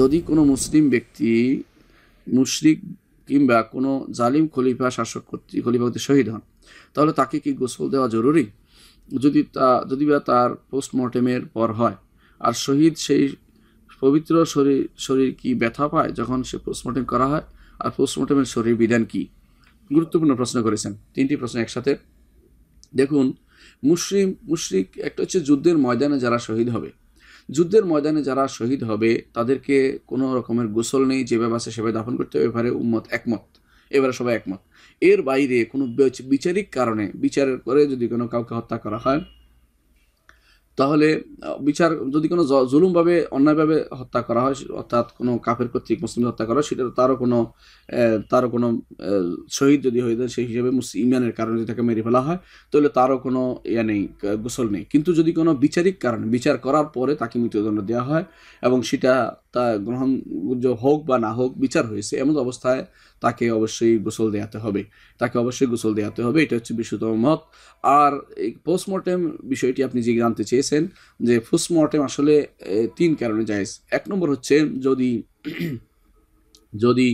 যদি কোনো মুসলিম ব্যক্তি মুশরিক কিংবা কোনো জালিম খলিফা শাসক কর্তৃক খলিফাতে শহীদ হন তাহলে তাকে কি গোসল দেওয়া জরুরি যদি তা যদি বা তার পোস্টমর্টেমের পর হয় আর শহীদ সেই পবিত্র শরীর শরীর কি ব্যথা পায় যখন সে পোস্টমর্টেম করা হয় আর পোস্টমর্টেমের শরীর বিধান কি গুরুত্বপূর্ণ প্রশ্ন করেছেন তিনটি প্রশ্ন একসাথে দেখুন মুসলিম মুশরিক একটা হচ্ছে যুদ্ধের ময়দানে যারা শহীদ হবে যুদ্ধের ময়দানে যারা শহীদ হবে তাদেরকে কোনো রকমের গোসল নেই যেভাবে আছে সেভাবে দাফন করতে হবে এবারে উম্মত একমত এবারে সবাই একমত এর বাইরে কোনো বিচারিক কারণে বিচার করে যদি কোনো কাউকে হত্যা করা হয় তাহলে বিচার যদি কোনো জুলুমভাবে অন্যায়ভাবে হত্যা করা হয় অর্থাৎ কোনো কাফের কর্তৃক মুসলিম হত্যা করা হয় সেটা তারও কোনো তারও কোনো শহীদ যদি হয়ে যায় সেই হিসেবে মুসলিম ইমানের কারণে যদি তাকে মেরে ফেলা হয় তাহলে তারও কোনো ইয়া নেই গোসল নেই কিন্তু যদি কোনো বিচারিক কারণে বিচার করার পরে তাকে মৃত্যুদণ্ড দেওয়া হয় এবং সেটা তা গ্রহণ হোক বা না হোক বিচার হয়েছে এমন অবস্থায় তাকে অবশ্যই গোসল দেওয়াতে হবে তাকে অবশ্যই গোসল দেওয়াতে হবে এটা হচ্ছে বিশুদ্ধ মত আর এই পোস্টমর্টেম বিষয়টি আপনি যে জানতে চেয়েছেন যে পোস্টমর্টেম আসলে তিন কারণে যায় এক নম্বর হচ্ছে যদি যদি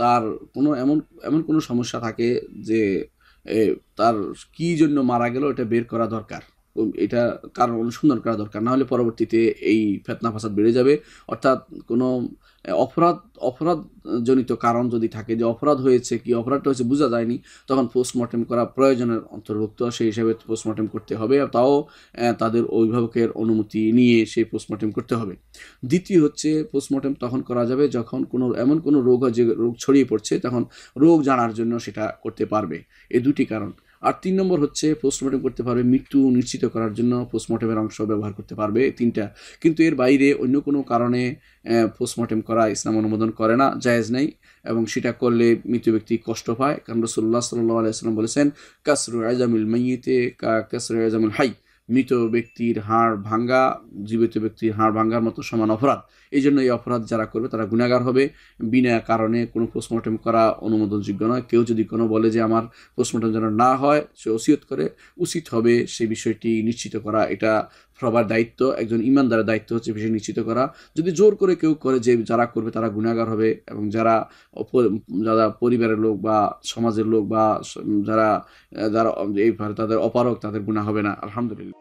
তার কোনো এমন এমন কোনো সমস্যা থাকে যে তার কি জন্য মারা গেল এটা বের করা দরকার এটা কারণ অনুসন্ধান করা দরকার না হলে পরবর্তীতে এই ফেতনা ফাসাদ বেড়ে যাবে অর্থাৎ কোনো অপরাধ অপরাধজনিত কারণ যদি থাকে যে অপরাধ হয়েছে কি অপরাধটা হয়েছে বোঝা যায়নি তখন পোস্টমর্টেম করা প্রয়োজনের অন্তর্ভুক্ত সেই হিসাবে পোস্টমর্টেম করতে হবে তাও তাদের অভিভাবকের অনুমতি নিয়ে সেই পোস্টমর্টেম করতে হবে দ্বিতীয় হচ্ছে পোস্টমর্টেম তখন করা যাবে যখন কোনো এমন কোনো রোগ যে রোগ ছড়িয়ে পড়ছে তখন রোগ জানার জন্য সেটা করতে পারবে এই দুটি কারণ আর তিন নম্বর হচ্ছে পোস্টমর্টম করতে পারবে মৃত্যু নিশ্চিত করার জন্য পোস্টমর্টমের অংশ ব্যবহার করতে পারবে তিনটা কিন্তু এর বাইরে অন্য কোনো কারণে পোস্টমর্টম করা ইসলাম অনুমোদন করে না জায়েজ নেই এবং সেটা করলে মৃত ব্যক্তি কষ্ট পায় কারণ রসুল্লাহ সাল্লাম বলেছেন কাসরু আজামুল মাইতে কা কাসরু আজামুল হাই মৃত ব্যক্তির হাড় ভাঙ্গা জীবিত ব্যক্তির হাড় ভাঙ্গার মতো সমান অপরাধ এই জন্য এই অপরাধ যারা করবে তারা গুণাগার হবে বিনা কারণে কোনো পোস্টমর্টম করা অনুমোদনযোগ্য নয় কেউ যদি কোনো বলে যে আমার পোস্টমর্টম যেন না হয় সে ওসিয়ত করে উচিত হবে সেই বিষয়টি নিশ্চিত করা এটা সবার দায়িত্ব একজন ইমানদারের দায়িত্ব হচ্ছে বিষয় নিশ্চিত করা যদি জোর করে কেউ করে যে যারা করবে তারা গুণাগার হবে এবং যারা যারা পরিবারের লোক বা সমাজের লোক বা যারা যারা এই তাদের অপারক তাদের গুণা হবে না আলহামদুলিল্লাহ